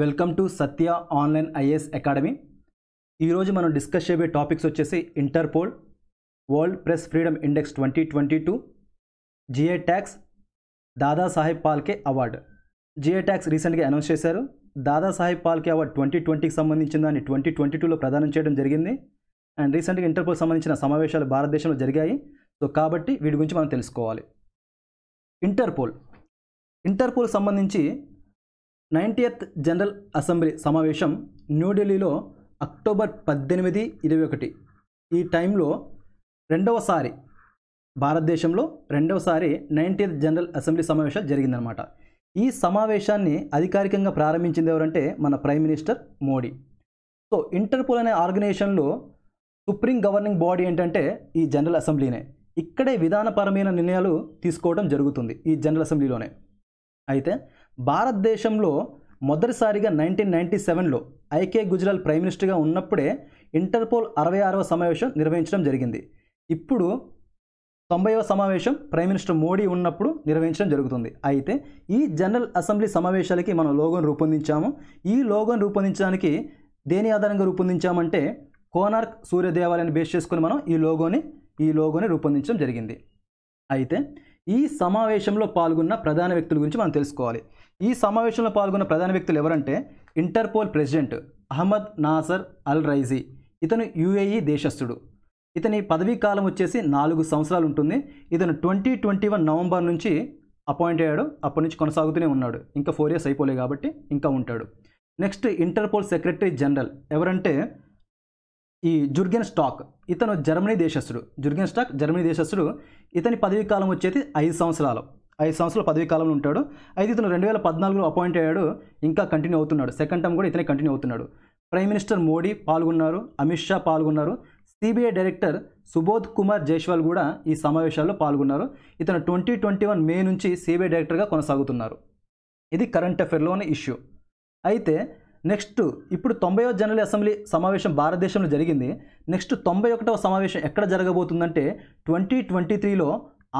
welcome to Satya online IAS academy ఈరోజు మనం discuss చేయబోయే టాపిక్స్ వచ్చేసి Interpol World press freedom index twenty twenty two G A tax Dadasaheb Phalke award G A tax రీసెంట్గా announce చేశారు Dadasaheb Phalke award twenty ట్వంటీకి సంబంధించిన దాన్ని ట్వంటీ ట్వంటీ టూలో ప్రదానం చేయడం జరిగింది అండ్ రీసెంట్గా ఇంటర్పోల్ సంబంధించిన సమావేశాలు భారతదేశంలో జరిగాయి సో కాబట్టి వీటి గురించి మనం తెలుసుకోవాలి ఇంటర్పోల్ ఇంటర్పోల్ సంబంధించి నైంటీఎత్ జనరల్ అసెంబ్లీ సమావేశం న్యూఢిల్లీలో అక్టోబర్ పద్దెనిమిది ఇరవై ఒకటి ఈ టైంలో రెండవసారి భారతదేశంలో రెండవసారి నైంటీయత్ జనరల్ అసెంబ్లీ సమావేశం జరిగిందనమాట ఈ సమావేశాన్ని అధికారికంగా ప్రారంభించింది ఎవరంటే మన prime minister Modi so Interpol అనే ఆర్గనైజేషన్లో సుప్రీం గవర్నింగ్ బాడీ ఏంటంటే ఈ జనరల్ అసెంబ్లీనే ఇక్కడే విధానపరమైన నిర్ణయాలు తీసుకోవడం జరుగుతుంది ఈ జనరల్ అసెంబ్లీలోనే అయితే భారతదేశంలో మొదటిసారిగా నైన్టీన్ నైన్టీ సెవెన్లో ఐకే గుజరాల్ ప్రైమ్ మినిస్టర్గా ఉన్నప్పుడే ఇంటర్పోల్ అరవై ఆరవ సమావేశం నిర్వహించడం జరిగింది ఇప్పుడు తొంభైవ సమావేశం ప్రైమ్ మినిస్టర్ మోడీ ఉన్నప్పుడు నిర్వహించడం జరుగుతుంది అయితే ఈ జనరల్ అసెంబ్లీ సమావేశాలకి మనం లోగోను రూపొందించాము ఈ లోగోను రూపొందించడానికి దేని ఆధారంగా రూపొందించామంటే కోనార్క్ సూర్య దేవాలయాన్ని బేస్ చేసుకుని మనం ఈ లోగోని ఈ లోగోని రూపొందించడం జరిగింది అయితే ఈ సమావేశంలో పాల్గొన్న ప్రధాన వ్యక్తుల గురించి మనం తెలుసుకోవాలి ఈ సమావేశంలో పాల్గొన్న ప్రధాన వ్యక్తులు ఎవరంటే Interpol president Ahmed Naser Al Raisi ఇతను యుఏఈ దేశస్థుడు ఇతని పదవీ కాలం వచ్చేసి నాలుగు సంవత్సరాలు ఉంటుంది ఇతను ట్వంటీ ట్వంటీ వన్ నవంబర్ నుంచి అపాయింట్ అయ్యాడు అప్పటి నుంచి కొనసాగుతూనే ఉన్నాడు ఇంకా ఫోర్ ఇయర్స్ అయిపోలే కాబట్టి ఇంకా ఉంటాడు నెక్స్ట్ ఇంటర్పోల్ సెక్రటరీ జనరల్ ఎవరంటే ఈ జుర్గెన్ స్టాక్ ఇతను జర్మనీ దేశస్థుడు జుర్గెన్ స్టాక్ జర్మనీ దేశస్థుడు ఇతని పదవీ కాలం వచ్చేది ఐదు సంవత్సరాలు ఐదు సంవత్సరాలు పదవీ కాలంలో ఉంటాడు అయితే ఇతను రెండు వేల పద్నాలుగులో అపాయింట్ అయ్యాడు ఇంకా కంటిన్యూ అవుతున్నాడు సెకండ్ టర్మ్ కూడా ఇతనే కంటిన్యూ అవుతున్నాడు ప్రైమ్ మినిస్టర్ మోడీ పాల్గొన్నారు అమిత్ షా పాల్గొన్నారు సిబిఐ డైరెక్టర్ సుబోధ్ కుమార్ జైష్వాల్ కూడా ఈ సమావేశాల్లో పాల్గొన్నారు ఇతను ట్వంటీ ట్వంటీ వన్ మే నుంచి సిబిఐ డైరెక్టర్గా కొనసాగుతున్నారు ఇది కరెంట్ అఫేర్లో ఉన్న ఇష్యూ అయితే నెక్స్ట్ ఇప్పుడు తొంభైవ జనరల్ అసెంబ్లీ సమావేశం భారతదేశంలో జరిగింది నెక్స్ట్ తొంభై ఒకటవ సమావేశం ఎక్కడ జరగబోతుందంటే ట్వంటీ ట్వంటీ త్రీలో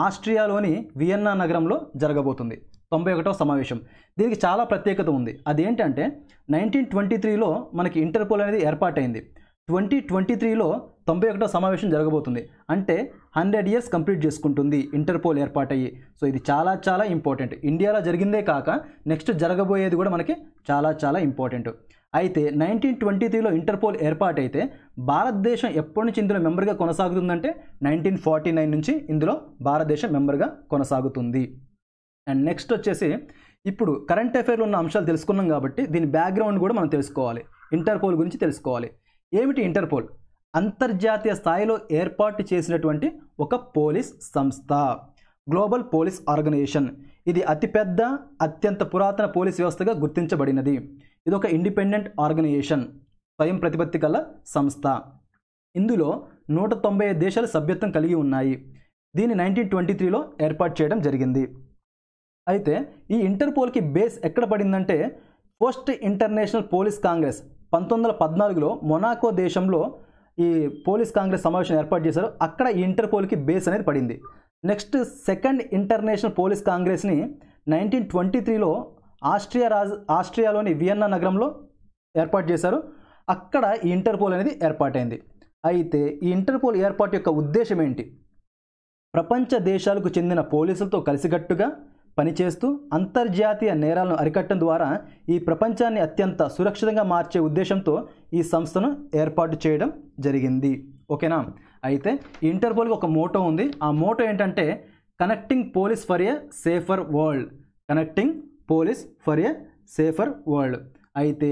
ఆస్ట్రియాలోని వియన్నా నగరంలో జరగబోతుంది తొంభై ఒకటవ సమావేశం దీనికి చాలా ప్రత్యేకత ఉంది అదేంటంటే నైన్టీన్ ట్వంటీ త్రీలో మనకి ఇంటర్పోల్ అనేది ఏర్పాటైంది ట్వంటీ ట్వంటీ త్రీలో తొంభై ఒకటో సమావేశం జరగబోతుంది అంటే హండ్రెడ్ ఇయర్స్ కంప్లీట్ చేసుకుంటుంది ఇంటర్పోల్ ఏర్పాటయ్యి సో ఇది చాలా చాలా ఇంపార్టెంట్ ఇండియాలో జరిగిందే కాక నెక్స్ట్ జరగబోయేది కూడా మనకి చాలా చాలా ఇంపార్టెంట్ అయితే నైన్టీన్ ట్వంటీ త్రీలో ఇంటర్పోల్ ఏర్పాటైతే భారతదేశం ఎప్పటి నుంచి ఇందులో మెంబర్గా కొనసాగుతుందంటే నైన్టీన్ ఫార్టీ నైన్ నుంచి ఇందులో భారతదేశం మెంబర్గా కొనసాగుతుంది అండ్ నెక్స్ట్ వచ్చేసి ఇప్పుడు కరెంట్ అఫైర్లో ఉన్న అంశాలు తెలుసుకున్నాం కాబట్టి దీని బ్యాక్గ్రౌండ్ కూడా మనం తెలుసుకోవాలి ఇంటర్పోల్ గురించి తెలుసుకోవాలి ఏమిటి ఇంటర్పోల్ అంతర్జాతీయ స్థాయిలో ఏర్పాటు చేసినటువంటి ఒక పోలీస్ సంస్థ గ్లోబల్ పోలీస్ ఆర్గనైజేషన్ ఇది అతిపెద్ద అత్యంత పురాతన పోలీస్ వ్యవస్థగా గుర్తించబడినది ఇది ఒక ఇండిపెండెంట్ ఆర్గనైజేషన్ స్వయం ప్రతిపత్తి గల సంస్థ ఇందులో నూట తొంభై ఐదు దేశాలు సభ్యత్వం కలిగి ఉన్నాయి దీన్ని నైన్టీన్ ట్వంటీ త్రీలో ఏర్పాటు చేయడం జరిగింది అయితే ఈ ఇంటర్పోల్కి బేస్ ఎక్కడ పడిందంటే పోస్ట్ ఇంటర్నేషనల్ పోలీస్ కాంగ్రెస్ పంతొమ్మిది వందల పద్నాలుగులో మొనాకో దేశంలో ఈ పోలీస్ కాంగ్రెస్ సమావేశం ఏర్పాటు చేశారు అక్కడ ఇంటర్పోల్కి బేస్ అనేది పడింది నెక్స్ట్ సెకండ్ ఇంటర్నేషనల్ పోలీస్ కాంగ్రెస్ని నైన్టీన్ ట్వంటీ త్రీలో ఆస్ట్రియా రాజ్ ఆస్ట్రియాలోని వియన్నా నగరంలో ఏర్పాటు చేశారు అక్కడ ఈ ఇంటర్పోల్ అనేది ఏర్పాటైంది అయితే ఈ ఇంటర్పోల్ ఏర్పాటు యొక్క ఉద్దేశం ఏంటి ప్రపంచ దేశాలకు చెందిన పోలీసులతో కలిసికట్టుగా పనిచేస్తూ అంతర్జాతీయ నేరాలను అరికట్టడం ద్వారా ఈ ప్రపంచాన్ని అత్యంత సురక్షితంగా మార్చే ఉద్దేశంతో ఈ సంస్థను ఏర్పాటు చేయడం జరిగింది ఓకేనా అయితే ఇంటర్పోల్కి ఒక మోటో ఉంది ఆ మోటో ఏంటంటే connecting police for a safer world connecting police for a safer world అయితే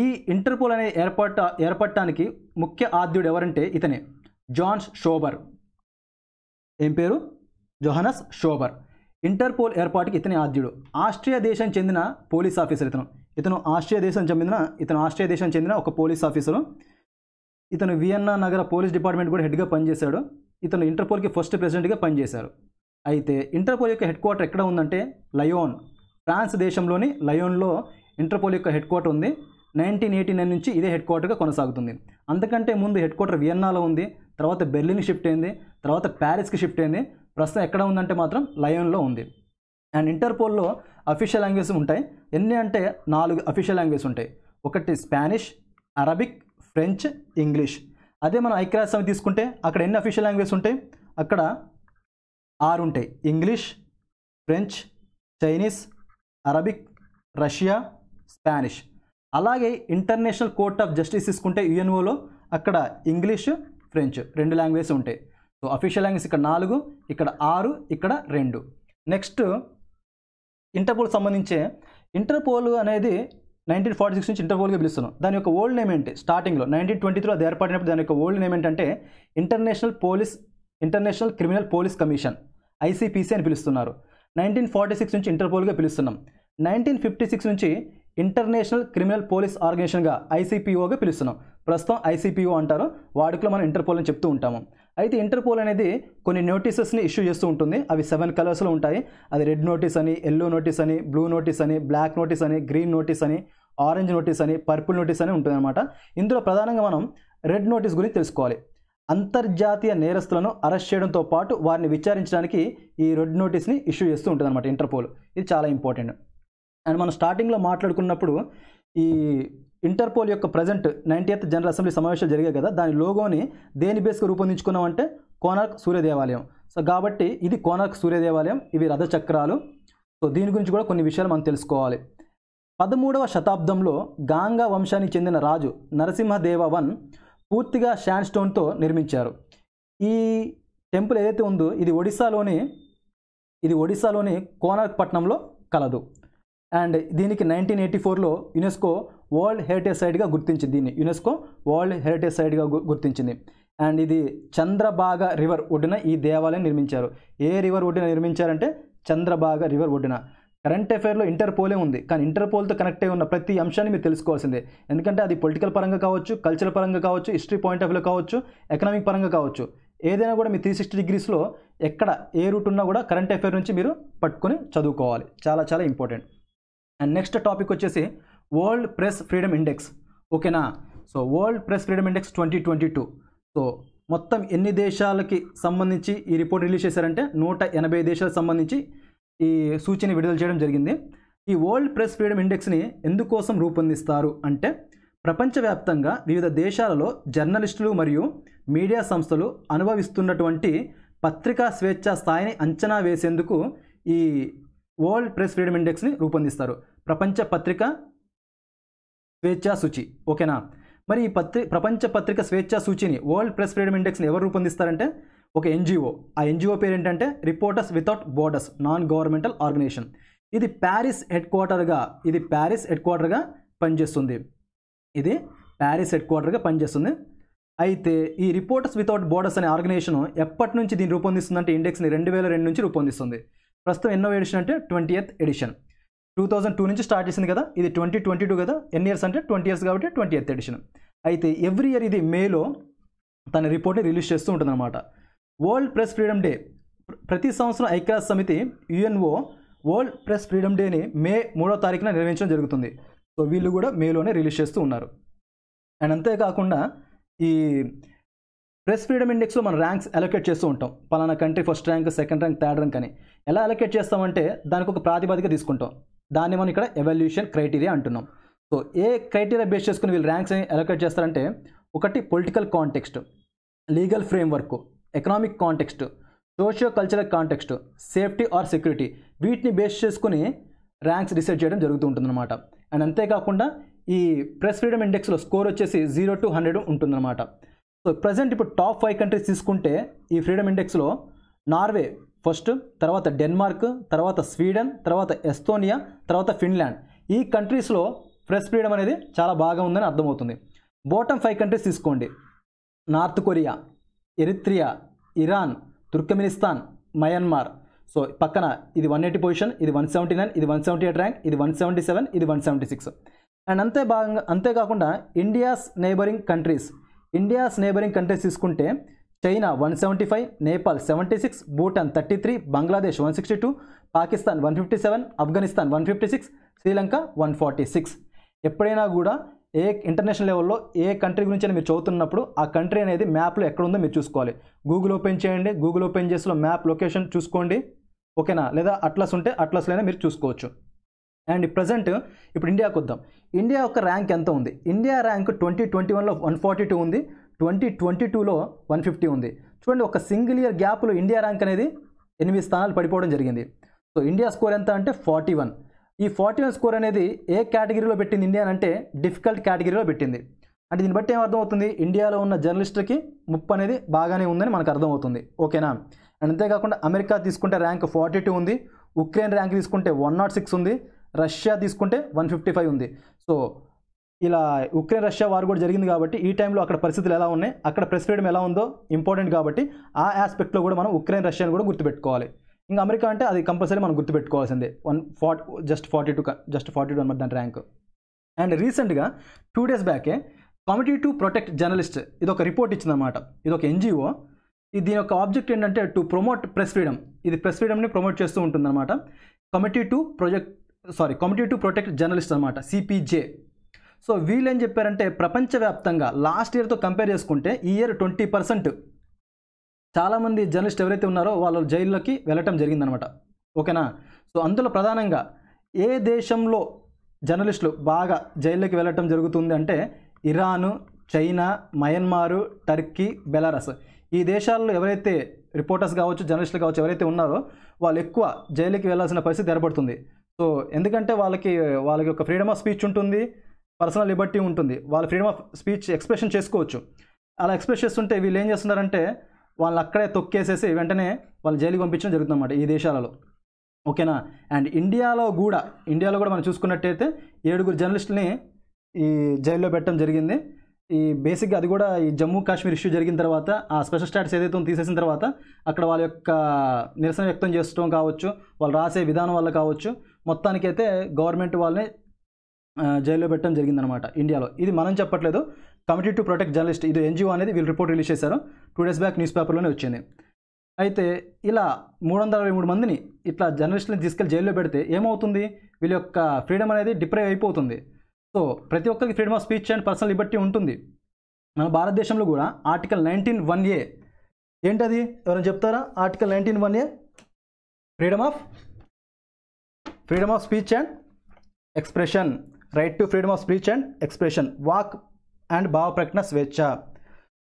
ఈ ఇంటర్పోల్ అనే ఏర్పాటు ఏర్పడటానికి ముఖ్య ఆద్యుడు ఎవరంటే ఇతనే జాన్స్ షోబర్ ఏం పేరు జోహనస్ షోబర్ ఇంటర్పోల్ ఏర్పాటుకి ఇతని ఆద్యుడు ఆస్ట్రియా దేశం చెందిన పోలీస్ ఆఫీసర్ ఇతను ఇతను ఆస్ట్రియా దేశం చెందిన ఇతను ఆస్ట్రియా దేశం చెందిన ఒక పోలీస్ ఆఫీసరు ఇతను వియన్నా నగర పోలీస్ డిపార్ట్మెంట్ కూడా హెడ్గా పనిచేశాడు ఇతను ఇంటర్పోల్కి ఫస్ట్ ప్రెసిడెంట్గా పనిచేశారు అయితే ఇంటర్పోల్ యొక్క హెడ్ క్వార్టర్ ఎక్కడ ఉందంటే లయోన్ ఫ్రాన్స్ దేశంలోని లయోన్లో ఇంటర్పోల్ యొక్క హెడ్ క్వార్టర్ ఉంది నైన్టీన్ ఎయిటీ నైన్ నుంచి ఇదే హెడ్ క్వార్టర్గా కొనసాగుతుంది అందుకంటే ముందు హెడ్ క్వార్టర్ వియన్నాలో ఉంది తర్వాత బెర్లిన్ షిఫ్ట్ అయింది తర్వాత ప్యారిస్కి షిఫ్ట్ అయింది ప్రస్తుతం ఎక్కడ ఉందంటే మాత్రం లయన్లో ఉంది అండ్ ఇంటర్పోల్లో అఫీషియల్ లాంగ్వేజ్ ఉంటాయి ఎన్ని అంటే నాలుగు అఫీషియల్ లాంగ్వేజ్ ఉంటాయి ఒకటి స్పానిష్ అరబిక్ ఫ్రెంచ్ ఇంగ్లీష్ అదే మనం ఐక్యరాజ్యసమితి తీసుకుంటే అక్కడ ఎన్ని అఫీషియల్ లాంగ్వేజ్ ఉంటాయి అక్కడ ఆరు ఉంటాయి English French Chinese Arabic Russia Spanish అలాగే ఇంటర్నేషనల్ కోర్ట్ ఆఫ్ జస్టిస్ తీసుకుంటే యుఎన్ఓలో అక్కడ ఇంగ్లీష్ ఫ్రెంచ్ రెండు లాంగ్వేజ్ ఉంటాయి సో అఫీషియల్ లాంగ్వేజ్ ఇక్కడ నాలుగు ఇక్కడ ఆరు ఇక్కడ రెండు నెక్స్ట్ ఇంటర్పోల్ సంబంధించే ఇంటర్పోల్ అనేది నైన్టీన్ ఫార్టీ సిక్స్ నుంచి ఇంటర్పోల్గా పిలుస్తున్నాం దాని యొక్క ఓల్డ్ నేమ్ ఏంటి స్టార్టింగ్లో నైన్టీన్ ట్వంటీ త్రీలో అది ఏర్పడినప్పుడు దాని యొక్క ఓల్డ్ నేమ్ ఏంటంటే international police international criminal police commission ICPC అని పిలుస్తున్నారు నైన్టీన్ ఫార్టీ సిక్స్ నుంచి ఇంటర్పోల్గా పిలుస్తున్నాం నైన్టీన్ ఫిఫ్టీ సిక్స్ నుంచి ఇంటర్నేషనల్ క్రిమినల్ పోలీస్ ఆర్గనైజేషన్గా ఐసీపీఓగా పిలుస్తున్నాం ప్రస్తుతం ఐసీపీఓ అంటారు వాడుకలో మనం ఇంటర్పోల్ అని చెప్తూ ఉంటాము అయితే ఇంటర్పోల్ అనేది కొన్ని నోటీసెస్ని ఇష్యూ చేస్తూ ఉంటుంది అవి సెవెన్ కలర్స్లో ఉంటాయి అది రెడ్ నోటీస్ అని ఎల్లో నోటీస్ అని బ్లూ నోటీస్ అని బ్లాక్ నోటీస్ అని గ్రీన్ నోటీస్ అని ఆరెంజ్ నోటీస్ అని పర్పుల్ నోటీస్ అని ఉంటుంది అనమాట ఇందులో ప్రధానంగా మనం రెడ్ నోటీస్ గురించి తెలుసుకోవాలి అంతర్జాతీయ నేరస్తులను అరెస్ట్ చేయడంతో పాటు వారిని విచారించడానికి ఈ రెడ్ నోటీస్ని ఇష్యూ చేస్తూ ఉంటుంది అనమాట ఇంటర్పోల్ ఇది చాలా ఇంపార్టెంట్ అండ్ మనం స్టార్టింగ్లో మాట్లాడుకున్నప్పుడు ఈ ఇంటర్పోల్ యొక్క present ninety eighth general assembly సమావేశాలు జరిగాయి కదా దాని లోగోని దేని బేస్గా రూపొందించుకున్నామంటే కోనార్క్ సూర్య దేవాలయం సో కాబట్టి ఇది కోనార్క్ సూర్య దేవాలయం ఇవి రథచక్రాలు సో దీని గురించి కూడా కొన్ని విషయాలు మనం తెలుసుకోవాలి పదమూడవ శతాబ్దంలో గాంగా వంశానికి చెందిన రాజు నరసింహదేవ వన్ పూర్తిగా షాన్ స్టోన్తో నిర్మించారు ఈ టెంపుల్ ఏదైతే ఉందో ఇది ఒడిశాలోని ఇది ఒడిశాలోని కోనార్క్ పట్టణంలో కలదు అండ్ దీనికి నైన్టీన్ ఎయిటీ ఫోర్లో యునెస్కో వరల్డ్ హెరిటేజ్ సైట్గా గుర్తించింది దీన్ని యునెస్కో వరల్డ్ హెరిటేజ్ సైట్గా గుర్తించింది అండ్ ఇది చంద్రభాగ రివర్ ఒడ్డున ఈ దేవాలయం నిర్మించారు ఏ రివర్ ఒడ్డున నిర్మించారంటే చంద్రభాగ రివర్ ఒడ్డున కరెంట్ అఫైర్లో ఇంటర్పోలే ఉంది కానీ ఇంటర్పోల్తో కనెక్ట్ అయి ఉన్న ప్రతి అంశాన్ని మీరు తెలుసుకోవాల్సిందే ఎందుకంటే అది పొలిటికల్ పరంగా కావచ్చు కల్చర్ పరంగా కావచ్చు హిస్టరీ పాయింట్ ఆఫ్ వ్యూ కావచ్చు ఎకనామిక్ పరంగా కావచ్చు ఏదైనా కూడా మీ త్రీ సిక్స్టీ డిగ్రీస్లో ఎక్కడ ఏ రూట్ ఉన్నా కూడా కరెంట్ అఫైర్ నుంచి మీరు పట్టుకొని చదువుకోవాలి చాలా చాలా ఇంపార్టెంట్ అండ్ నెక్స్ట్ టాపిక్ వచ్చేసి వరల్డ్ ప్రెస్ ఫ్రీడమ్ ఇండెక్స్ ఓకేనా so world press freedom index twenty twenty two so మొత్తం ఎన్ని దేశాలకి సంబంధించి ఈ రిపోర్ట్ రిలీజ్ చేశారంటే నూట ఎనభై దేశాలకు సంబంధించి ఈ సూచన విడుదల చేయడం జరిగింది ఈ వరల్డ్ ప్రెస్ ఫ్రీడమ్ ఇండెక్స్ని ఎందుకోసం రూపొందిస్తారు అంటే ప్రపంచవ్యాప్తంగా వివిధ దేశాలలో జర్నలిస్టులు మరియు మీడియా సంస్థలు అనుభవిస్తున్నటువంటి పత్రికా స్వేచ్ఛ స్థాయిని అంచనా వేసేందుకు ఈ వరల్డ్ ప్రెస్ ఫ్రీడమ్ ఇండెక్స్ని రూపొందిస్తారు ప్రపంచ పత్రిక స్వేచ్ఛా సూచి ఓకేనా మరి ఈ పత్రి ప్రపంచ పత్రిక స్వేచ్ఛా సూచిని వరల్డ్ ప్రెస్ ఫ్రీడమ్ ఇండెక్స్ని ఎవరు రూపొందిస్తారంటే ఒక ఎన్జిఓ ఆ ఎన్జిఓ పేరు ఏంటంటే reporters without borders non governmental organization ఇది ప్యారిస్ హెడ్ క్వార్టర్గా ఇది ప్యారిస్ హెడ్ క్వార్టర్గా పనిచేస్తుంది ఇది ప్యారిస్ హెడ్ క్వార్టర్గా పనిచేస్తుంది అయితే ఈ రిపోర్టర్స్ వితౌట్ బోర్డర్స్ అనే ఆర్గనైజేషన్ ఎప్పటి నుంచి దీన్ని రూపొందిస్తుందంటే ఇండెక్స్ని రెండు వేల రెండు నుంచి రూపొందిస్తుంది ప్రస్తుతం ఎన్నో ఎడిషన్ అంటే twenty eighth edition two thousand two నుంచి స్టార్ట్ చేసింది కదా ఇది ట్వంటీ ట్వంటీ టూ కదా ఎన్ని ఇయర్స్ అంటే ట్వంటీ ఇయర్స్ కాబట్టి ట్వంటీ ఎయిత్ ఎడిషన్ అయితే ఎవ్రీ ఇయర్ ఇది మేలో తన రిపోర్ట్ని రిలీజ్ చేస్తూ ఉంటుందన్నమాట వరల్డ్ ప్రెస్ ఫ్రీడమ్ డే ప్రతి సంవత్సరం ఐక్యరాజ్య సమితి యుఎన్ఓ వరల్డ్ ప్రెస్ ఫ్రీడమ్ డేని మే మూడో తారీఖున నిర్వహించడం జరుగుతుంది సో వీళ్ళు కూడా మేలోనే రిలీజ్ చేస్తూ ఉన్నారు అండ్ అంతేకాకుండా ఈ ప్రెస్ ఫ్రీడమ్ ఇండెక్స్లో మనం ర్యాంక్స్ అలొకేట్ చేస్తూ ఉంటాం పలానా country first rank second rank third rank అని ఎలా అలొకేట్ చేస్తామంటే దానికి ఒక ప్రాతిపదిక తీసుకుంటాం దాన్ని మనం ఇక్కడ ఎవల్యూషన్ క్రైటీరియా అంటున్నాం సో ఏ క్రైటీరియా బేస్ చేసుకుని వీళ్ళు ర్యాంక్స్ అలొకేట్ చేస్తారంటే ఒకటి political context legal framework economic context socio cultural context safety or security వీటిని బేస్ చేసుకుని ర్యాంక్స్ డిసైడ్ చేయడం జరుగుతూ ఉంటుందన్నమాట అండ్ అంతేకాకుండా ఈ ప్రెస్ ఫ్రీడమ్ ఇండెక్స్లో స్కోర్ వచ్చేసి జీరో టు హండ్రెడ్ ఉంటుందన్నమాట సో ప్రజెంట్ ఇప్పుడు టాప్ ఫైవ్ కంట్రీస్ తీసుకుంటే ఈ ఫ్రీడమ్ ఇండెక్స్లో నార్వే ఫస్ట్ తర్వాత డెన్మార్క్ తర్వాత స్వీడన్ తర్వాత ఎస్తోనియా తర్వాత ఫిన్లాండ్ ఈ కంట్రీస్లో ప్రెస్ ఫ్రీడమ్ అనేది చాలా బాగా ఉందని అర్థమవుతుంది బాటమ్ ఫైవ్ కంట్రీస్ తీసుకోండి North Korea Eritrea Iran Turkmenistan Myanmar so పక్కన ఇది వన్ ఎయిటీ పొజిషన్ ఇది వన్ సెవెంటీ నైన్ ఇది వన్ సెవెంటీ ఎయిట్ ర్యాంక్ ఇది వన్ సెవెంటీ సెవెన్ ఇది వన్ సెవెంటీ సిక్స్ అండ్ అంతే భాగంగా అంతేకాకుండా India's neighbouring countries India's neighbouring countries తీసుకుంటే China one seventy five Nepal seventy six Bhutan thirty three Bangladesh one sixty two Pakistan one fifty seven Afghanistan one fifty six Sri Lanka one forty six ఎప్పుడైనా కూడా ఏ international లెవెల్లో ఏ country గురించి మీరు చదువుతున్నప్పుడు ఆ కంట్రీ అనేది మ్యాప్లో ఎక్కడ ఉందో మీరు చూసుకోవాలి గూగుల్ ఓపెన్ చేయండి గూగుల్ ఓపెన్ చేసిలో మ్యాప్ లొకేషన్ చూసుకోండి ఓకేనా లేదా అట్లస్ ఉంటే అట్లస్లోనే మీరు చూసుకోవచ్చు అండ్ ప్రజెంట్ ఇప్పుడు ఇండియాకు వద్దాం ఇండియా యొక్క ర్యాంక్ ఎంత ఉంది ఇండియా ర్యాంక్ ట్వంటీ ట్వంటీ వన్లో వన్ ఫార్టీ టూ ఉంది ట్వంటీ ట్వంటీ టూలో వన్ ఫిఫ్టీ ఉంది చూడండి ఒక సింగిల్ ఇయర్ గ్యాప్లో ఇండియా ర్యాంక్ అనేది ఎనిమిది స్థానాలు పడిపోవడం జరిగింది సో ఇండియా స్కోర్ ఎంత అంటే ఫార్టీ వన్ ఈ ఫార్టీ వన్ స్కోర్ అనేది ఏ కేటగిరీలో పెట్టింది ఇండియా అంటే డిఫికల్ట్ కేటగిరీలో పెట్టింది అంటే దీన్ని బట్టి ఏమర్థమవుతుంది ఇండియాలో ఉన్న జర్నలిస్టులకి ముప్పు అనేది బాగానే ఉందని మనకు అర్థమవుతుంది ఓకేనా అండ్ అంతేకాకుండా అమెరికా తీసుకుంటే ర్యాంక్ ఫార్టీ టూ ఉంది ఉక్రెయిన్ ర్యాంక్ తీసుకుంటే వన్ నాట్ సిక్స్ ఉంది రష్యా తీసుకుంటే వన్ ఫిఫ్టీ ఫైవ్ ఉంది సో ఇలా ఉక్రెయిన్ రష్యా వారు కూడా జరిగింది కాబట్టి ఈ టైంలో అక్కడ పరిస్థితులు ఎలా ఉన్నాయి అక్కడ ప్రెస్ ఫ్రీడమ్ ఎలా ఉందో ఇంపార్టెంట్ కాబట్టి ఆ ఆస్పెక్ట్లో కూడా మనం ఉక్రెయిన్ రష్యాను కూడా గుర్తుపెట్టుకోవాలి ఇంకా అమెరికా అంటే అది కంపల్సరీ మనం గుర్తుపెట్టుకోవాల్సిందే one fort just forty two just forty two అనమాట దాని ర్యాంక్ అండ్ రీసెంట్గా టూ డేస్ బ్యాకే కమిటీ టు ప్రొటెక్ట్ జర్నలిస్ట్ ఇది ఒక రిపోర్ట్ ఇచ్చిందనమాట ఇది ఒక ఎన్జిఓ ఇది దీని యొక్క ఆబ్జెక్ట్ ఏంటంటే టు ప్రమోట్ ప్రెస్ ఫ్రీడమ్ ఇది ప్రెస్ ఫ్రీడమ్ని ప్రమోట్ చేస్తూ ఉంటుందన్నమాట committee to project sorry committee to protect journalist అనమాట సిపిజే సో వీళ్ళు ఏం చెప్పారంటే ప్రపంచవ్యాప్తంగా లాస్ట్ ఇయర్తో కంపేర్ చేసుకుంటే ఈ ఇయర్ ట్వంటీ పర్సెంట్ చాలామంది జర్నలిస్ట్ ఎవరైతే ఉన్నారో వాళ్ళు జైల్లోకి వెళ్ళటం జరిగిందనమాట ఓకేనా సో అందులో ప్రధానంగా ఏ దేశంలో జర్నలిస్టులు బాగా జైల్లోకి వెళ్ళటం జరుగుతుంది అంటే Iran China Myanmar Turkey Belarus ఈ దేశాల్లో ఎవరైతే రిపోర్టర్స్ కావచ్చు జర్నలిస్టులు కావచ్చు ఎవరైతే ఉన్నారో వాళ్ళు ఎక్కువ జైలుకి వెళ్ళాల్సిన పరిస్థితి ఏర్పడుతుంది సో ఎందుకంటే వాళ్ళకి వాళ్ళకి ఒక ఫ్రీడమ్ ఆఫ్ స్పీచ్ ఉంటుంది పర్సనల్ లిబర్టీ ఉంటుంది వాళ్ళ ఫ్రీడమ్ ఆఫ్ స్పీచ్ ఎక్స్ప్రెషన్ చేసుకోవచ్చు అలా ఎక్స్ప్రెస్ చేస్తుంటే వీళ్ళు ఏం చేస్తున్నారంటే వాళ్ళు అక్కడే తొక్కేసేసి వెంటనే వాళ్ళు జైలుకి పంపించడం జరుగుతుందన్నమాట ఈ దేశాలలో ఓకేనా అండ్ ఇండియాలో కూడా ఇండియాలో కూడా మనం చూసుకున్నట్టయితే ఏడుగురు జర్నలిస్టుల్ని ఈ జైల్లో పెట్టడం జరిగింది ఈ బేసిక్గా అది కూడా ఈ జమ్మూ కాశ్మీర్ ఇష్యూ జరిగిన తర్వాత ఆ స్పెషల్ స్టాటస్ ఏదైతే తీసేసిన తర్వాత అక్కడ వాళ్ళ యొక్క నిరసన వ్యక్తం చేసుకోవడం కావచ్చు వాళ్ళు రాసే విధానం వల్ల కావచ్చు మొత్తానికైతే గవర్నమెంట్ వాళ్ళని జైల్లో పెట్టడం జరిగిందనమాట ఇండియాలో ఇది మనం చెప్పట్లేదు కమిటీ టు ప్రొటెక్ట్ జర్నలిస్ట్ ఇది ఎన్జిఓ అనేది వీళ్ళు రిపోర్ట్ రిలీజ్ చేశారు టూ డేస్ బ్యాక్ న్యూస్ పేపర్లోనే వచ్చింది అయితే ఇలా మూడు వందల అరవై మూడు మందిని ఇట్లా జర్నలిస్టులను తీసుకెళ్ళి జైల్లో పెడితే ఏమవుతుంది వీళ్ళ యొక్క ఫ్రీడమ్ అనేది డిప్రైవ్ అయిపోతుంది సో ప్రతి ఒక్కరికి freedom of speech and personal liberty ఉంటుంది మన భారతదేశంలో కూడా ఆర్టికల్ నైన్టీన్ వన్ ఏ ఏంటది ఎవరైనా చెప్తారా article nineteen one A freedom of freedom of speech and expression right to freedom of speech and expression వాక్ అండ్ భావ ప్రకటన స్వేచ్ఛ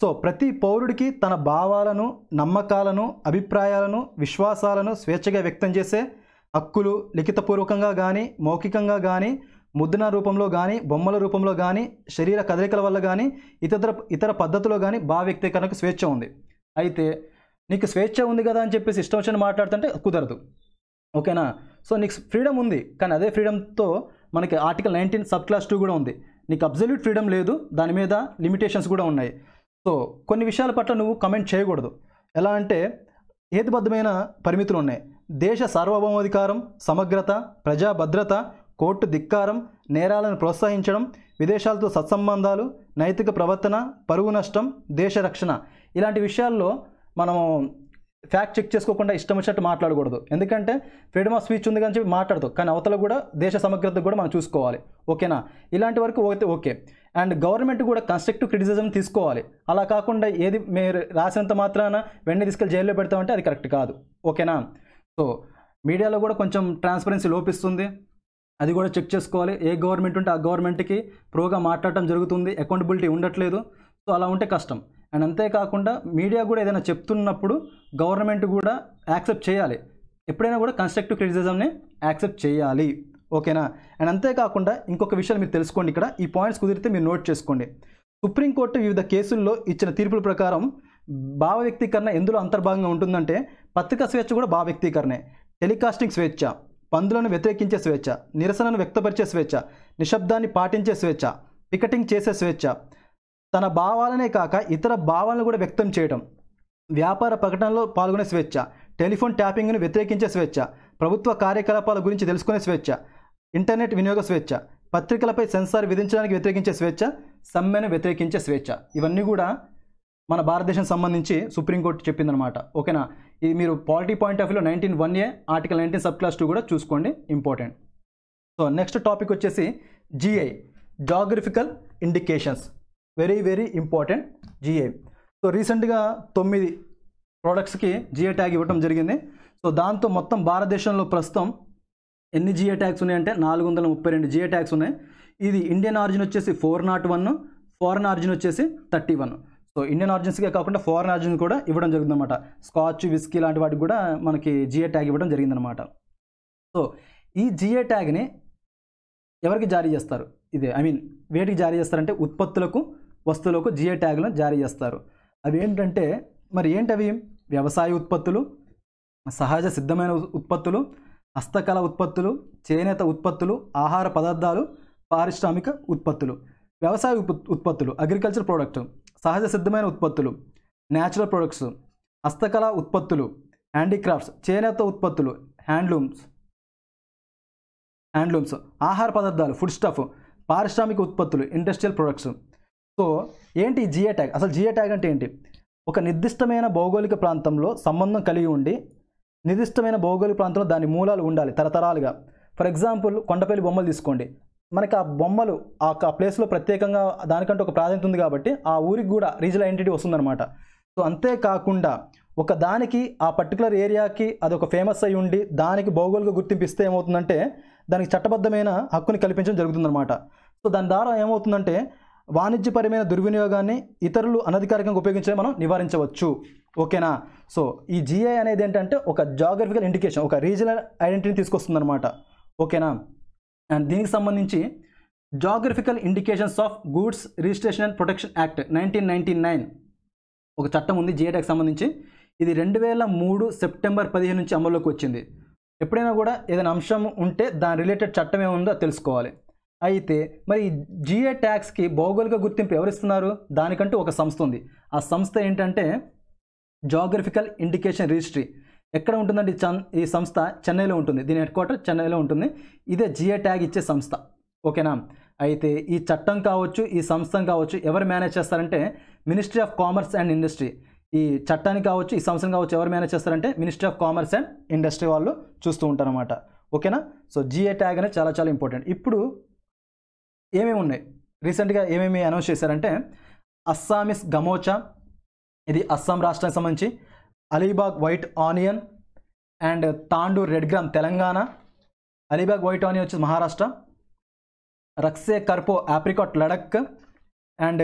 సో ప్రతి పౌరుడికి తన భావాలను నమ్మకాలను అభిప్రాయాలను విశ్వాసాలను స్వేచ్ఛగా వ్యక్తం చేసే హక్కులు లిఖితపూర్వకంగా కానీ మౌఖికంగా కానీ ముద్రణ రూపంలో కానీ బొమ్మల రూపంలో కానీ శరీర కదలికల వల్ల కానీ ఇతర ఇతర పద్ధతిలో కానీ భావ వ్యక్తీకరణకు స్వేచ్ఛ ఉంది అయితే నీకు స్వేచ్ఛ ఉంది కదా అని చెప్పేసి ఇష్టం వచ్చిన మాట్లాడుతుంటే కుదరదు ఓకేనా సో నీకు ఫ్రీడమ్ ఉంది కానీ అదే ఫ్రీడమ్తో మనకి article nineteen sub clause two కూడా ఉంది నీకు అబ్జల్యూట్ ఫ్రీడమ్ లేదు దాని మీద లిమిటేషన్స్ కూడా ఉన్నాయి సో కొన్ని విషయాల పట్ల నువ్వు కమెంట్ చేయకూడదు ఎలా అంటే హేతుబద్ధమైన పరిమితులు ఉన్నాయి దేశ సార్వభౌమాధికారం సమగ్రత ప్రజా భద్రత కోర్టు ధిక్కారం నేరాలను ప్రోత్సహించడం విదేశాలతో సత్సంబంధాలు నైతిక ప్రవర్తన పరువు నష్టం దేశ రక్షణ ఇలాంటి విషయాల్లో మనము ఫ్యాక్ట్ చెక్ చేసుకోకుండా ఇష్టం వచ్చినట్టు మాట్లాడకూడదు ఎందుకంటే ఫ్రీడమ్ ఆఫ్ స్పీచ్ ఉంది కానీ చెప్పి మాట్లాడదు కానీ అవతల కూడా దేశ సమగ్రత కూడా మనం చూసుకోవాలి ఓకేనా ఇలాంటి వరకు ఓకే ఓకే అండ్ గవర్నమెంట్ కూడా కన్స్ట్రక్టివ్ క్రిటిసిజం తీసుకోవాలి అలా కాకుండా ఏది మీరు రాసినంత మాత్రాన వెంటనే తీసుకెళ్ళి జైల్లో పెడతామంటే అది కరెక్ట్ కాదు ఓకేనా సో మీడియాలో కూడా కొంచెం ట్రాన్స్పరెన్సీ లోపిస్తుంది అది కూడా చెక్ చేసుకోవాలి ఏ గవర్నమెంట్ ఉంటే ఆ గవర్నమెంట్కి ప్రోగా మాట్లాడటం జరుగుతుంది అకౌంటబిలిటీ ఉండట్లేదు సో అలా ఉంటే కష్టం అండ్ అంతేకాకుండా మీడియా కూడా ఏదైనా చెప్తున్నప్పుడు గవర్నమెంట్ కూడా యాక్సెప్ట్ చేయాలి ఎప్పుడైనా కూడా కన్స్ట్రక్టివ్ క్రిటిసిజంని యాక్సెప్ట్ చేయాలి ఓకేనా అండ్ అంతేకాకుండా ఇంకొక విషయాలు మీరు తెలుసుకోండి ఇక్కడ ఈ పాయింట్స్ కుదిరితే మీరు నోట్ చేసుకోండి సుప్రీంకోర్టు వివిధ కేసుల్లో ఇచ్చిన తీర్పుల ప్రకారం భావ వ్యక్తీకరణ ఎందులో అంతర్భాగంగా ఉంటుందంటే పత్రికా స్వేచ్ఛ కూడా భావ వ్యక్తీకరణే టెలికాస్టింగ్ స్వేచ్ఛ పందులను వ్యతిరేకించే స్వేచ్ఛ నిరసనను వ్యక్తపరిచే స్వేచ్ఛ నిశ్శబ్దాన్ని పాటించే స్వేచ్ఛ పికెటింగ్ చేసే స్వేచ్ఛ తన భావాలనే కాక ఇతర భావాలను కూడా వ్యక్తం చేయడం వ్యాపార ప్రకటనలో పాల్గొనే స్వేచ్ఛ టెలిఫోన్ ట్యాపింగ్ను వ్యతిరేకించే స్వేచ్ఛ ప్రభుత్వ కార్యకలాపాల గురించి తెలుసుకునే స్వేచ్ఛ ఇంటర్నెట్ వినియోగ స్వేచ్ఛ పత్రికలపై సెన్సార్ విధించడానికి వ్యతిరేకించే స్వేచ్ఛ సమ్మెను వ్యతిరేకించే స్వేచ్ఛ ఇవన్నీ కూడా మన భారతదేశం సంబంధించి సుప్రీంకోర్టు చెప్పిందనమాట ఓకేనా ఇది మీరు పాలిటీ పాయింట్ ఆఫ్ వ్యూలో nineteen one A article nineteen sub clause two కూడా చూసుకోండి ఇంపార్టెంట్ సో నెక్స్ట్ టాపిక్ వచ్చేసి GI geographical indications very very important GI so రీసెంట్గా తొమ్మిది ప్రోడక్ట్స్కి జిఏ ట్యాగ్ ఇవ్వడం జరిగింది సో దాంతో మొత్తం భారతదేశంలో ప్రస్తుతం ఎన్ని జిఏ ట్యాగ్స్ ఉన్నాయంటే నాలుగు వందల ముప్పై రెండు జిఏ ట్యాగ్స్ ఉన్నాయి ఇది ఇండియన్ ఆరిజిన్ వచ్చేసి four not one foreign origin వచ్చేసి థర్టీ వన్ సో ఇండియన్ ఆరిజిన్స్కే కాకుండా ఫారెన్ ఆరిజిన్ కూడా ఇవ్వడం జరిగిందనమాట స్కాచ్ విస్కీ లాంటి వాటికి కూడా మనకి జిఏ ట్యాగ్ ఇవ్వడం జరిగిందనమాట సో ఈ జిఏ ట్యాగ్ని ఎవరికి జారీ చేస్తారు ఇది ఐ మీన్ వేటికి జారీ చేస్తారంటే ఉత్పత్తులకు వస్తువులకు జిఏ ట్యాగ్లను జారీ చేస్తారు అవి ఏంటంటే మరి ఏంటవి వ్యవసాయ ఉత్పత్తులు సహజ సిద్ధమైన ఉత్పత్తులు హస్తకళ ఉత్పత్తులు చేనేత ఉత్పత్తులు ఆహార పదార్థాలు పారిశ్రామిక ఉత్పత్తులు వ్యవసాయ ఉత్పత్తులు అగ్రికల్చర్ ప్రోడక్ట్ సహజ సిద్ధమైన ఉత్పత్తులు న్యాచురల్ ప్రొడక్ట్స్ హస్తకళ ఉత్పత్తులు హ్యాండీక్రాఫ్ట్స్ చేనేత ఉత్పత్తులు హ్యాండ్లూమ్స్ హ్యాండ్లూమ్స్ ఆహార పదార్థాలు ఫుడ్ స్టఫ్ పారిశ్రామిక ఉత్పత్తులు ఇండస్ట్రియల్ ప్రొడక్ట్స్ సో ఏంటి జియో అసలు జియో అంటే ఏంటి ఒక నిర్దిష్టమైన భౌగోళిక ప్రాంతంలో సంబంధం కలిగి ఉండి నిర్దిష్టమైన భౌగోళిక ప్రాంతంలో దాని మూలాలు ఉండాలి తరతరాలుగా ఫర్ ఎగ్జాంపుల్ కొండపల్లి బొమ్మలు తీసుకోండి మనకి ఆ బొమ్మలు ఆ ప్లేస్లో ప్రత్యేకంగా దానికంటే ఒక ప్రాధాన్యత ఉంది కాబట్టి ఆ ఊరికి కూడా రీజనల్ ఐడెంటిటీ వస్తుందన్నమాట సో అంతేకాకుండా ఒక దానికి ఆ పర్టికులర్ ఏరియాకి అది ఒక ఫేమస్ అయి ఉండి దానికి భౌగోళిక గుర్తింపిస్తే ఏమవుతుందంటే దానికి చట్టబద్ధమైన హక్కుని కల్పించడం జరుగుతుందన్నమాట సో దాని ద్వారా ఏమవుతుందంటే వాణిజ్యపరమైన దుర్వినియోగాన్ని ఇతరులు అనధికారికంగా ఉపయోగించడం మనం నివారించవచ్చు ఓకేనా సో ఈ జిఐ అనేది ఏంటంటే ఒక జాగ్రఫికల్ ఇండికేషన్ ఒక రీజనల్ ఐడెంటిటీని తీసుకొస్తుందన్నమాట ఓకేనా అండ్ దీనికి సంబంధించి geographical indications of goods registration and protection act nineteen ninety nine ఒక చట్టం ఉంది జిఐటాకి సంబంధించి ఇది రెండు వేల మూడు సెప్టెంబర్ పదిహేను నుంచి అమల్లోకి వచ్చింది ఎప్పుడైనా కూడా ఏదైనా అంశం ఉంటే దాని రిలేటెడ్ చట్టం ఏముందో తెలుసుకోవాలి అయితే మరి జిఏ ట్యాక్స్కి భౌగోళిక గుర్తింపు ఎవరిస్తున్నారు దానికంటూ ఒక సంస్థ ఉంది ఆ సంస్థ ఏంటంటే జాగ్రఫికల్ ఇండికేషన్ రిజిస్ట్రీ ఎక్కడ ఉంటుందండి చన్ ఈ సంస్థ చెన్నైలో ఉంటుంది దీని హెడ్ క్వార్టర్ చెన్నైలో ఉంటుంది ఇదే జిఏ ట్యాగ్ ఇచ్చే సంస్థ ఓకేనా అయితే ఈ చట్టం కావచ్చు ఈ సంస్థను కావచ్చు ఎవరు మేనేజ్ చేస్తారంటే ministry of commerce and industry ఈ చట్టానికి కావచ్చు ఈ సంస్థను కావచ్చు ఎవరు మేనేజ్ చేస్తారంటే ministry of commerce and industry వాళ్ళు చూస్తూ ఉంటారన్నమాట ఓకేనా సో జిఏ ట్యాగ్ అనేది చాలా చాలా ఇంపార్టెంట్ ఇప్పుడు ఏమేమి ఉన్నాయి రీసెంట్గా ఏమేమి అనౌన్స్ చేశారంటే అస్సామిస్ గమోచా ఇది అస్సాం రాష్ట్రానికి సంబంధించి Alibag white onion and Tandur red gram Telangana Alibag white onion వచ్చేసి Maharashtra Raktsey Karpo apricot Ladakh and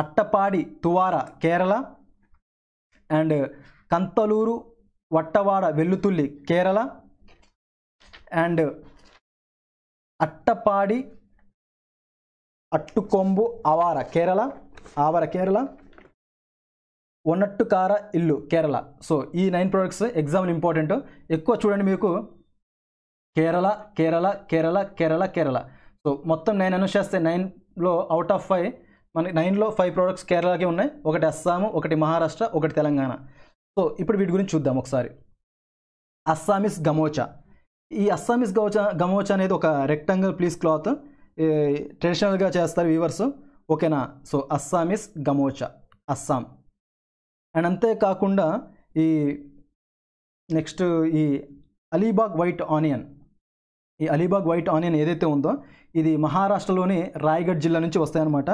Attappadi Thuvara Kerala and Kanthalloor Vattavada Veluthulli Kerala and Attappadi Attukombu Avara Kerala Avara Kerala Onattukara Ellu Kerala so ఈ నైన్ ప్రొడక్ట్స్ ఎగ్జామ్ ఇంపార్టెంట్ ఎక్కువ చూడండి మీకు కేరళ కేరళ కేరళ కేరళ కేరళ సో మొత్తం నైన్ అనౌన్స్ చేస్తే నైన్లో అవుట్ ఆఫ్ ఫైవ్ మనకి నైన్లో ఫైవ్ ప్రోడక్ట్స్ కేరళకి ఉన్నాయి ఒకటి అస్సాము ఒకటి మహారాష్ట్ర ఒకటి తెలంగాణ సో ఇప్పుడు వీటి గురించి చూద్దాం ఒకసారి అస్సామిస్ గమోచా ఈ అస్సామిస్ గమోచా గమోచా అనేది ఒక రెక్టాంగిల్ ప్లీస్ క్లాత్ ట్రెడిషనల్గా చేస్తారు వీవర్స్ ఓకేనా so Assam is gamocha Assam and అంతేకాకుండా ఈ నెక్స్ట్ ఈ అలీబాగ్ వైట్ ఆనియన్ ఈ అలీబాగ్ వైట్ ఆనియన్ ఏదైతే ఉందో ఇది మహారాష్ట్రలోని రాయగఢ్ జిల్లా నుంచి వస్తాయన్నమాట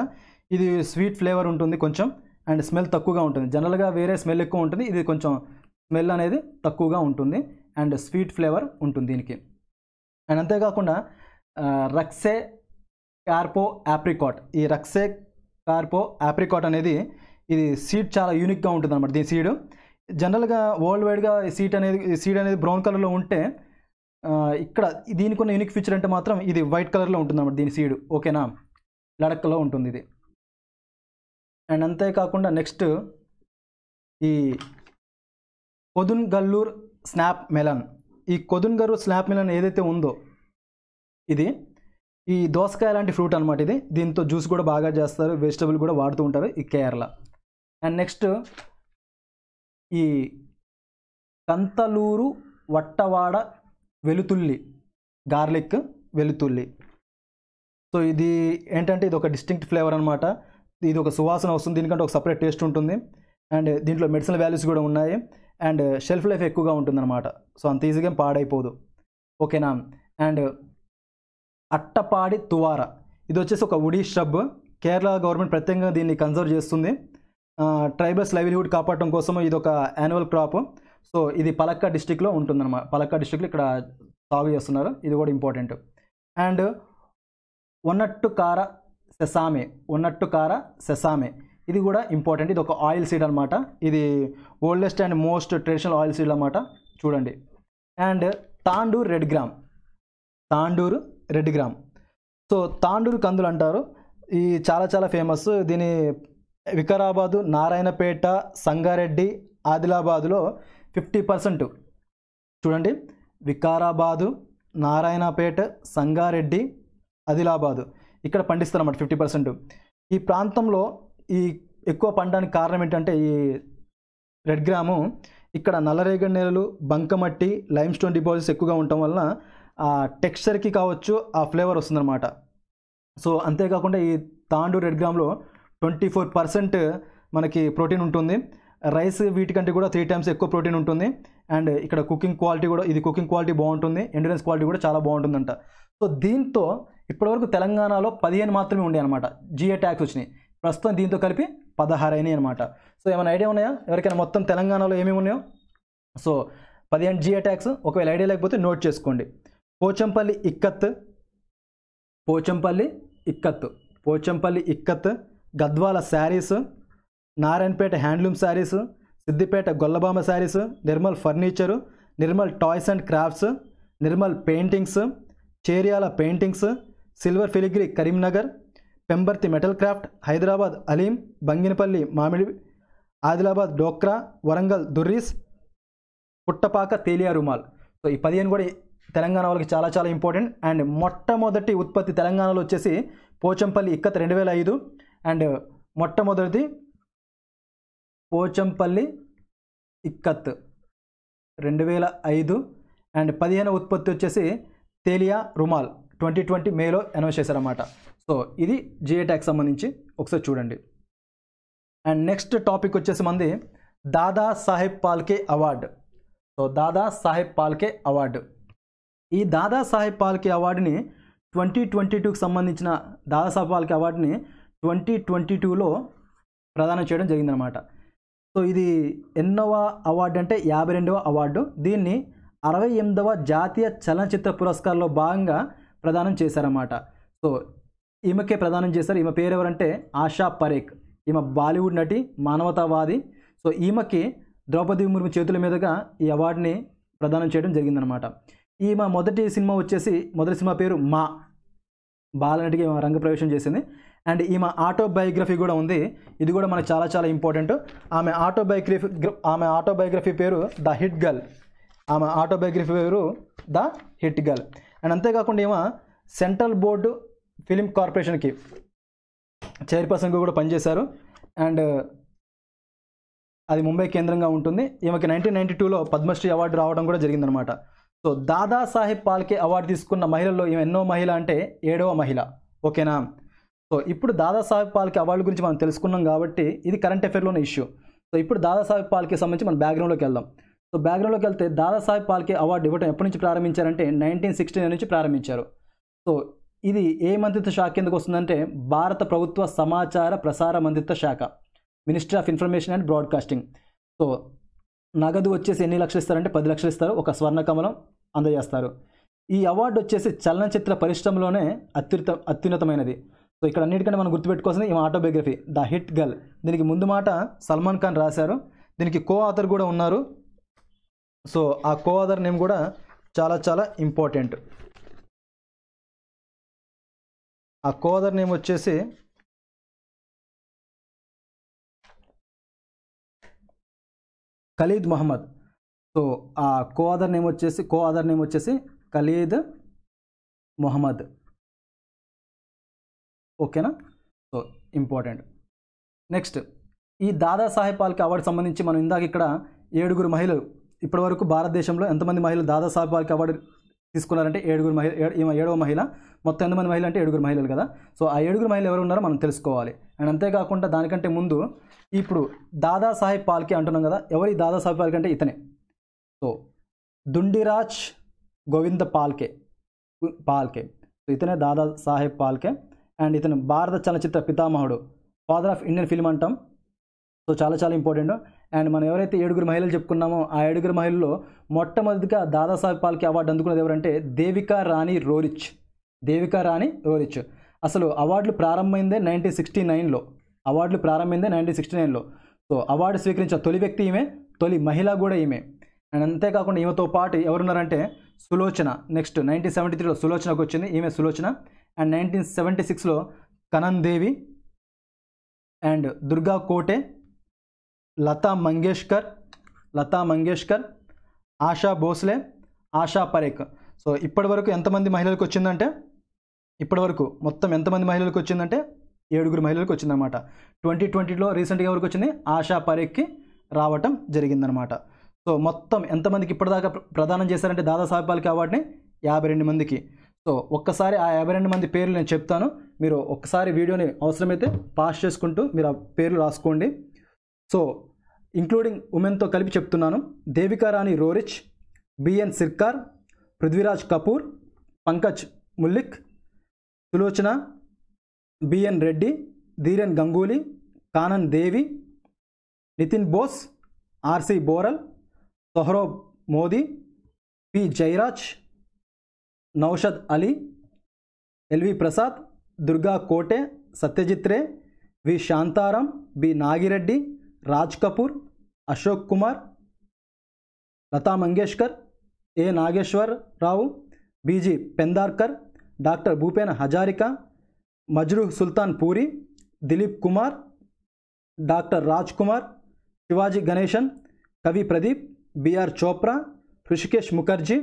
ఇది స్వీట్ ఫ్లేవర్ ఉంటుంది కొంచెం అండ్ స్మెల్ తక్కువగా ఉంటుంది జనరల్గా వేరే స్మెల్ ఎక్కువ ఉంటుంది ఇది కొంచెం స్మెల్ అనేది తక్కువగా ఉంటుంది అండ్ స్వీట్ ఫ్లేవర్ ఉంటుంది దీనికి అండ్ అంతేకాకుండా రక్సే కార్పో యాప్రికాట్ ఈ రక్సే కార్పో యాప్రికాట్ అనేది ఇది సీడ్ చాలా యూనిక్గా ఉంటుంది అనమాట దీని సీడు జనరల్గా వరల్డ్ వైడ్గా సీట్ అనేది సీడ్ అనేది బ్రౌన్ కలర్లో ఉంటే ఇక్కడ దీనికి ఉన్న యూనిక్ ఫీచర్ అంటే మాత్రం ఇది వైట్ కలర్లో ఉంటుంది అనమాట దీని సీడ్ ఓకేనా లడక్లో ఉంటుంది ఇది అండ్ అంతేకాకుండా నెక్స్ట్ ఈ కొదున్ గల్లూర్ స్నాప్ మెలన్ ఈ కొదున్ గల్లూర్ స్నాప్ మెలన్ ఏదైతే ఉందో ఇది ఈ దోసకాయ లాంటి ఫ్రూట్ అనమాట ఇది దీంతో జ్యూస్ కూడా బాగా చేస్తారు వెజిటబుల్ కూడా వాడుతూ ఉంటారు ఈ కేరళ అండ్ నెక్స్ట్ ఈ కంతలూరు వట్టవాడ వెలుతుల్లి గార్లిక్ వెలుతుల్లి సో ఇది ఏంటంటే ఇది ఒక డిస్టింక్ట్ ఫ్లేవర్ అనమాట ఇది ఒక సువాసన వస్తుంది దీనికంటే ఒక సపరేట్ టేస్ట్ ఉంటుంది అండ్ దీంట్లో మెడిసిన్ వాల్యూస్ కూడా ఉన్నాయి అండ్ షెల్ఫ్ లైఫ్ ఎక్కువగా ఉంటుందన్నమాట సో అంత ఈజీగా పాడైపోదు ఓకేనా అండ్ అట్టపాడి తువార ఇది వచ్చేసి ఒక ఉడి షబ్ కేరళ గవర్నమెంట్ ప్రత్యేకంగా దీన్ని కన్సర్వ్ చేస్తుంది ట్రైబల్స్ లైవ్లీహుడ్ కాపాడటం కోసం ఇది ఒక యాన్యువల్ క్రాప్ సో ఇది పలక్కా డిస్టిక్లో ఉంటుందన్నమాట పలక్కా డిస్టిక్లో ఇక్కడ సాగు చేస్తున్నారు ఇది కూడా ఇంపార్టెంట్ అండ్ ఉన్నట్టు కార సెసామే ఉన్నట్టు కార సెసామే ఇది కూడా ఇంపార్టెంట్ ఇది ఒక ఆయిల్ సీడ్ అనమాట ఇది oldest and most traditional oil seed అనమాట చూడండి and Tandur red gram Tandur red gram so Tandur కందులు అంటారు ఈ చాలా చాలా ఫేమస్ దీని వికారాబాదు నారాయణపేట సంగారెడ్డి ఆదిలాబాదులో ఫిఫ్టీ పర్సెంట్ చూడండి వికారాబాదు నారాయణపేట సంగారెడ్డి ఆదిలాబాదు ఇక్కడ పండిస్తారు అన్నమాట ఫిఫ్టీ పర్సెంట్ ఈ ప్రాంతంలో ఈ ఎక్కువ పండడానికి కారణం ఏంటంటే ఈ రెడ్ గ్రాము ఇక్కడ నల్లరేగడి నేలలు బంకమట్టి లైమ్ స్టోన్ డిపాజిట్స్ ఎక్కువగా ఉండటం వలన ఆ టెక్స్చర్కి కావచ్చు ఆ ఫ్లేవర్ వస్తుందన్నమాట సో అంతేకాకుండా ఈ తాండూ రెడ్ గ్రామ్లో ట్వంటీ ఫోర్ పర్సెంట్ మనకి ప్రోటీన్ ఉంటుంది రైస్ వీటికంటే కూడా త్రీ టైమ్స్ ఎక్కువ ప్రోటీన్ ఉంటుంది అండ్ ఇక్కడ కుకింగ్ క్వాలిటీ కూడా ఇది కుకింగ్ క్వాలిటీ బాగుంటుంది ఎండూరెన్స్ క్వాలిటీ కూడా చాలా బాగుంటుందంట సో దీంతో ఇప్పటివరకు తెలంగాణలో పదిహేను మాత్రమే ఉండే అనమాట జిఏ ట్యాక్స్ వచ్చినాయి ప్రస్తుతం దీంతో కలిపి పదహారు అయినాయి అనమాట సో ఏమైనా ఐడియా ఉన్నాయా ఎవరికైనా మొత్తం తెలంగాణలో ఏమేమి ఉన్నాయో సో పదిహేను జిఏ ట్యాక్స్ ఒకవేళ ఐడియా లేకపోతే నోట్ చేసుకోండి Pochampally ikat Pochampally ikat Pochampally ikat Gadwal saris Narayanpet handloom saris Siddipet Gollabhama saris Nirmal furniture Nirmal toys and crafts Nirmal paintings Cheriyal paintings silver filigree Karimnagar Pembarthi metal craft Hyderabad haleem Banganapalli మామిడి ఆదిలాబాద్ డోక్రా వరంగల్ దుర్రీస్ పుట్టపాక తేలియా రుమాల్ సో ఈ పదిహేను కూడా తెలంగాణ వాళ్ళకి చాలా చాలా ఇంపార్టెంట్ అండ్ మొట్టమొదటి ఉత్పత్తి తెలంగాణలో వచ్చేసి పోచంపల్లి ఇక్కత్ రెండు వేల ఐదు అండ్ మొట్టమొదటిది పోచంపల్లి ఇక్కత్ రెండు వేల ఐదు అండ్ పదిహేను ఉత్పత్తి వచ్చేసి తేలియా రుమాల్ ట్వంటీ ట్వంటీ మేలో అనౌన్స్ చేశారన్నమాట సో ఇది జిఏ ట్యాక్స్ సంబంధించి ఒకసారి చూడండి అండ్ నెక్స్ట్ టాపిక్ వచ్చేసి మంది Dada Saheb Phalke award so Dada Saheb Phalke award ఈ దాదాసాహెబ్ పాల్కే అవార్డుని ట్వంటీ ట్వంటీ టూకి సంబంధించిన దాదాసాహెబ్ పాల్కే అవార్డుని ట్వంటీ ట్వంటీ టూలో ప్రదానం చేయడం జరిగిందనమాట సో ఇది ఎన్నవ అవార్డు అంటే యాభై రెండవ అవార్డు దీన్ని అరవై ఎనిమిదవ జాతీయ చలనచిత్ర పురస్కారంలో భాగంగా ప్రదానం చేశారన్నమాట సో ఈమెకే ప్రదానం చేశారు ఈమె పేరు ఎవరంటే ఆశా పరేఖ్ ఈమె బాలీవుడ్ నటి మానవతావాది సో ఈమెకి ద్రౌపది ముర్మి చేతుల మీదుగా ఈ అవార్డుని ప్రదానం చేయడం జరిగిందనమాట ఈమె మొదటి సినిమా వచ్చేసి మొదటి సినిమా పేరు మా బాలనటికి రంగప్రవేశం చేసింది అండ్ ఈమె ఆటోబయోగ్రఫీ కూడా ఉంది ఇది కూడా మనకు చాలా చాలా ఇంపార్టెంట్ ఆమె ఆటోబయోగ్రఫీ ఆమె ఆటోబయోగ్రఫీ పేరు ద హిట్ గర్ల్ ఆమె ఆటోబయోగ్రఫీ పేరు ద హిట్ గర్ల్ అండ్ అంతేకాకుండా ఈమె సెంట్రల్ బోర్డు ఫిలిం కార్పొరేషన్కి చైర్పర్సన్గా కూడా పనిచేశారు అండ్ అది ముంబై కేంద్రంగా ఉంటుంది ఈమెకి నైన్టీన్ నైంటీ టూలో పద్మశ్రీ అవార్డు రావడం కూడా జరిగిందనమాట సో దాదాసాహెబ్ పాల్కే అవార్డు తీసుకున్న మహిళల్లో ఎన్నో మహిళ అంటే ఏడవ మహిళ ఓకేనా సో ఇప్పుడు దాదాసాహెబ్ పాల్కే అవార్డు గురించి మనం తెలుసుకున్నాం కాబట్టి ఇది కరెంట్ అఫైర్లోనే ఇష్యూ సో ఇప్పుడు దాదాసాహెబ్ పాల్కే సంబంధించి మనం బ్యాక్గ్రౌండ్లోకి వెళ్దాం సో బ్యాక్గ్రౌండ్లోకి వెళ్తే దాదాసాహెబ్ పాల్కే అవార్డు ఇవ్వడం ఎప్పటి నుంచి ప్రారంభించారంటే నైన్టీన్ సిక్స్టీ నైన్ నుంచి ప్రారంభించారు సో ఇది ఏ మంత్రిత్వ శాఖ ఎందుకు వస్తుందంటే భారత ప్రభుత్వ సమాచార ప్రసార మంత్రిత్వ శాఖ ministry of information and broadcasting so నగదు వచ్చేసి ఎన్ని లక్షలు ఇస్తారంటే పది లక్షలు ఇస్తారు ఒక స్వర్ణ కమలం అందజేస్తారు ఈ అవార్డు వచ్చేసి చలనచిత్ర పరిశ్రమలోనే అత్యుత అత్యున్నతమైనది సో ఇక్కడ అన్నిటికంటే మనం గుర్తుపెట్టుకోవాల్సింది ఈ ఆటోబయోగ్రఫీ ద హిట్ గర్ల్ దీనికి ముందు మాట సల్మాన్ ఖాన్ రాశారు దీనికి కో ఆథర్ కూడా ఉన్నారు సో ఆ కో ఆథర్ నేమ్ కూడా చాలా చాలా ఇంపార్టెంట్ ఆ కో ఆథర్ నేమ్ వచ్చేసి ఖలీద్ మొహమ్మద్ సో ఆ కో ఆధార్ నేమ్ వచ్చేసి కో ఆధార్ నేమ్ వచ్చేసి ఖలీద్ మొహమ్మద్ ఓకేనా సో ఇంపార్టెంట్ నెక్స్ట్ ఈ దాదాసాహెబ్ పాల్కే అవార్డు సంబంధించి మనం ఇందాక ఇక్కడ ఏడుగురు మహిళలు ఇప్పటివరకు భారతదేశంలో ఎంతమంది మహిళలు దాదాసాహెబ్ పాల్కే అవార్డు తీసుకున్నారంటే ఏడుగురు మహిళ ఏడవ మహిళ మొత్తం ఎంతమంది మహిళలు అంటే ఏడుగురు మహిళలు కదా సో ఆ ఏడుగురు మహిళలు ఎవరు ఉన్నారో మనం తెలుసుకోవాలి అండ్ అంతేకాకుండా దానికంటే ముందు ఇప్పుడు దాదాసాహెబ్ పాల్కే అంటున్నాం కదా ఎవరి దాదాసాహెబ్ పాల్కే అంటే ఇతనే సో దుండిరాజ్ గోవింద పాల్కే పాల్కే సో ఇతనే దాదాసాహెబ్ పాల్కే అండ్ ఇతను భారత చలనచిత్ర పితామహుడు ఫాదర్ ఆఫ్ ఇండియన్ ఫిల్మ్ అంటాం సో చాలా చాలా ఇంపార్టెంట్ అండ్ మనం ఎవరైతే ఏడుగురు మహిళలు చెప్పుకున్నామో ఆ ఏడుగురు మహిళల్లో మొట్టమొదటిగా దాదాసాహెబ్ పాల్కే అవార్డు అందుకున్నది ఎవరంటే దేవికా రాణి రోరిచ్ దేవికా రాణి రోరిచ్ అసలు అవార్డులు ప్రారంభమైందే నైన్టీన్ సిక్స్టీ నైన్లో అవార్డులు ప్రారంభమైందే నైన్టీన్ సిక్స్టీ నైన్లో సో అవార్డు స్వీకరించిన తొలి వ్యక్తి ఈమె తొలి మహిళ కూడా ఈమె అండ్ అంతేకాకుండా ఈమెతో పాటు ఎవరున్నారంటే సులోచన నెక్స్ట్ నైన్టీన్ సెవెంటీ త్రీలో సులోచనకు వచ్చింది ఈమె సులోచన అండ్ నైన్టీన్ సెవెంటీ సిక్స్లో కనన్ దేవి అండ్ దుర్గా కోటే లతా మంగేష్కర్ లతా మంగేష్కర్ ఆశా భోస్లే ఆశా పరేఖ్ సో ఇప్పటి వరకు ఎంతమంది మహిళలకు వచ్చిందంటే ఇప్పటివరకు మొత్తం ఎంతమంది మహిళలకు వచ్చిందంటే ఏడుగురు మహిళలకు వచ్చిందనమాట ట్వంటీ ట్వంటీలో రీసెంట్గా ఎవరికి వచ్చింది ఆశా పరేఖ్కి రావటం జరిగిందనమాట సో మొత్తం ఎంతమందికి ఇప్పటిదాకా ప్రదానం చేశారంటే దాదాసాహెబ్ పాలకి అవార్డుని యాభై రెండు మందికి సో ఒక్కసారి ఆ యాభై రెండు మంది పేర్లు నేను చెప్తాను మీరు ఒక్కసారి వీడియోని అవసరమైతే పాస్ చేసుకుంటూ మీరు ఆ పేర్లు రాసుకోండి సో ఇంక్లూడింగ్ ఉమెన్తో కలిపి చెప్తున్నాను Devika Rani Roerich B N Sircar Prithviraj Kapoor Pankaj Mullick Sulochana B N Reddy Dhiren Ganguly Kanan Devi Nitin Bose R C Boral Sohrab Modi P Jairaj Naushad Ali L Prasad Durga Khote Satyajit Ray V Shantaram B Nagi Reddy Raj Kapoor Ashok Kumar Lata Mangeshkar A Nageswara Rao బీజీ doctor Bhupen Hazarika Majrooh Sultanpuri Dilip Kumar doctor Rajkumar Sivaji Ganesan Kavi Pradeep B R Chopra Hrishikesh Mukherjee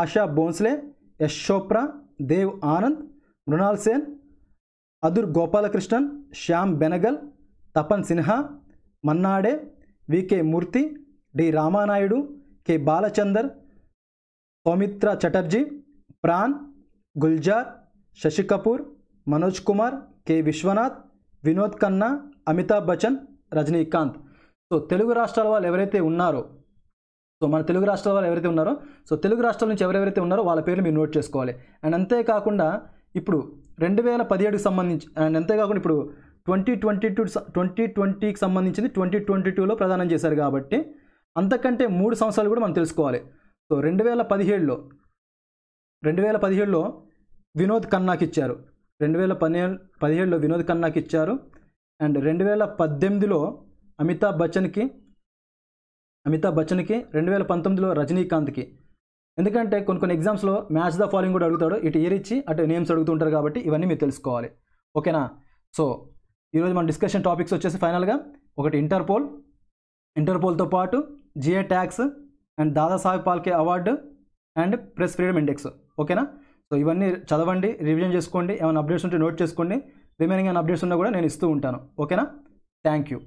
आशा Bhonsle Yash Chopra Dev Anand Mrinal Sen Adoor Gopalakrishnan Shyam Benegal Tapan Sinha Manna Dey V K Murthy D Ramanaidu K Balachander Soumitra Chatterjee Pran Gulzar Shashi Kapoor Manoj Kumar K Viswanath Vinod Khanna Amitabh Bachchan Rajinikanth so Telugu రాష్ట్రాల వాళ్ళు ఎవరైతే ఉన్నారో సో మన తెలుగు రాష్ట్రాల వాళ్ళు ఎవరైతే ఉన్నారో సో తెలుగు రాష్ట్రాల నుంచి ఎవరెవరైతే ఉన్నారో వాళ్ళ పేర్లు మీరు నోట్ చేసుకోవాలి అండ్ అంతేకాకుండా ఇప్పుడు రెండు వేల పదిహేడుకి సంబంధించి అండ్ అంతేకాకుండా ఇప్పుడు ట్వంటీ ట్వంటీ టూ ట్వంటీ ట్వంటీకి సంబంధించింది ట్వంటీ ట్వంటీ టూలో ప్రదానం చేశారు కాబట్టి అంతకంటే మూడు సంవత్సరాలు కూడా మనం తెలుసుకోవాలి సో రెండు వేల పదిహేడులో రెండు వేల పదిహేడులో వినోద్ ఖన్నాకి ఇచ్చారు రెండు వేల పదిహేడు పదిహేడులో వినోద్ ఖన్నాకి ఇచ్చారు అండ్ రెండు వేల పద్దెనిమిదిలో అమితాబ్ బచ్చన్కి అమితాబ్ బచ్చన్కి రెండు వేల పంతొమ్మిదిలో రజనీకాంత్కి ఎందుకంటే కొన్ని కొన్ని ఎగ్జామ్స్లో మ్యాచ్ ద ఫాలోయింగ్ కూడా అడుగుతాడు ఇటు ఇయర్ ఇచ్చి అటు నేమ్స్ అడుగుతుంటారు కాబట్టి ఇవన్నీ మీరు తెలుసుకోవాలి ఓకేనా సో ఈరోజు మన డిస్కషన్ టాపిక్స్ వచ్చేసి ఫైనల్గా ఒకటి ఇంటర్పోల్ ఇంటర్పోల్తో పాటు GA tax and Dadasaheb Phalke award and press freedom index ఓకేనా సో ఇవన్నీ చదవండి రివిజన్ చేసుకోండి ఏమైనా అప్డేట్స్ ఉంటే నోట్ చేసుకోండి రిమైనింగ్ ఏమైనా అప్డేట్స్ ఉన్నా కూడా నేను ఇస్తూ ఉంటాను ఓకేనా థ్యాంక్ యూ